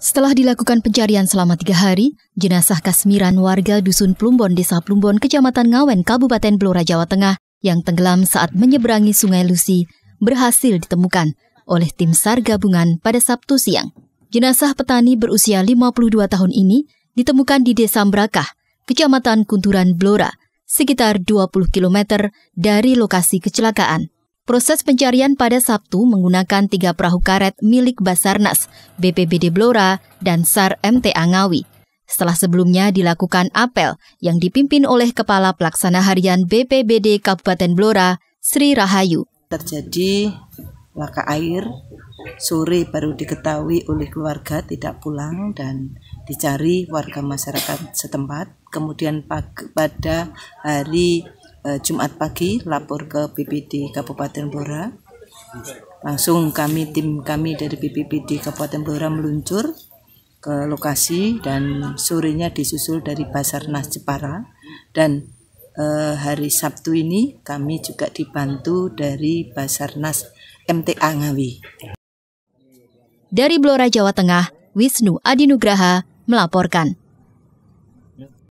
Setelah dilakukan pencarian selama tiga hari, jenazah Kasmiran warga Dusun Plumbon, Desa Plumbon, Kecamatan Ngawen, Kabupaten Blora, Jawa Tengah, yang tenggelam saat menyeberangi Sungai Lusi, berhasil ditemukan oleh tim SAR gabungan pada Sabtu siang. Jenazah petani berusia 52 tahun ini ditemukan di Desa Mbrakah, Kecamatan Kunturan Blora, sekitar 20 km dari lokasi kecelakaan. Proses pencarian pada Sabtu menggunakan tiga perahu karet milik Basarnas, BPBD Blora, dan SAR MT Angawi. Setelah sebelumnya dilakukan apel yang dipimpin oleh Kepala Pelaksana Harian BPBD Kabupaten Blora, Sri Rahayu. Terjadi laka air, sore baru diketahui oleh keluarga tidak pulang dan dicari warga masyarakat setempat. Kemudian pada hari Eh, Jumat pagi lapor ke BPD Kabupaten Blora. Langsung kami tim kami dari BPBD Kabupaten Blora meluncur ke lokasi dan sorenya disusul dari Basarnas Jepara dan eh, hari Sabtu ini kami juga dibantu dari Basarnas MTA Ngawi. Dari Blora Jawa Tengah, Wisnu Adinugraha melaporkan.